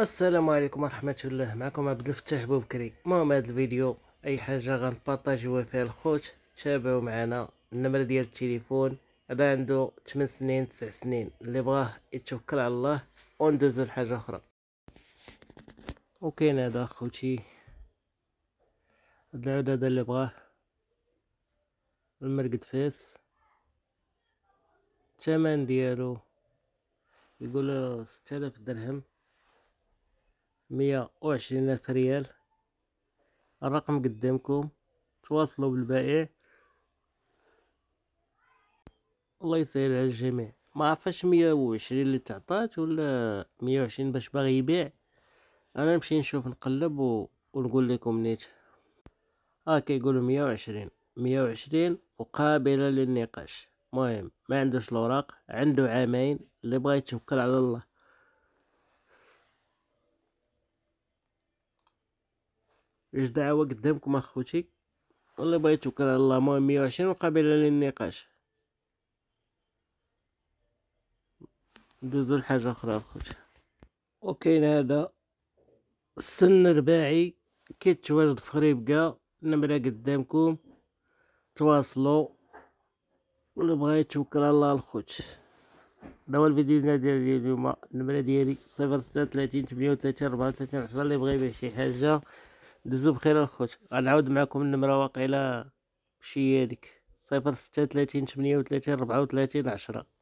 السلام عليكم ورحمة الله معكم عبد الفتاح بوبكري المهم هذا الفيديو اي حاجة غنبارطاجيوها فيها الخوت تابعوا معنا النمرة ديال التليفون هذا عنده 8 سنين 9 سنين اللي بغاه يتوكل على الله وندوزو لحاجة اخرى وكاين هذا اخوتي هاد العود هذا اللي بغاه المرقد فاس الثمن ديالو يقول 6000 درهم مية ألف ريال الرقم قدامكم تواصلوا بالبائع الله يسهل على الجميع ما عرفاش 120 اللي تعطات ولا مية باش باغي يبيع انا نمشي نشوف نقلب و... ونقول لكم نيت ها آه، كيقولوا مية 120 مية وقابلة للنقاش مهم ما عندوش الاوراق عنده عامين اللي بغى يتوكل على الله جوج دعوه قدامكم اخوتي والله بغا يتوكل على الله المهم 120 وقابله للنقاش ندوزو لحاجه اخرى اخوتي وكاين هذا السن رباعي كيتواجد في خريبكا نمره قدامكم تواصلوا واللي بغا يتوكل على الله الخوت هذا هو الفيديو ديالنا ديال اليوم النمره ديالي صفر ستة 34 اللي بغا يبيع شي حاجه دزو بخير الخوت غنعاود معكم النمره واقيلا شي هذيك صفر ستة 36 38 34 عشرة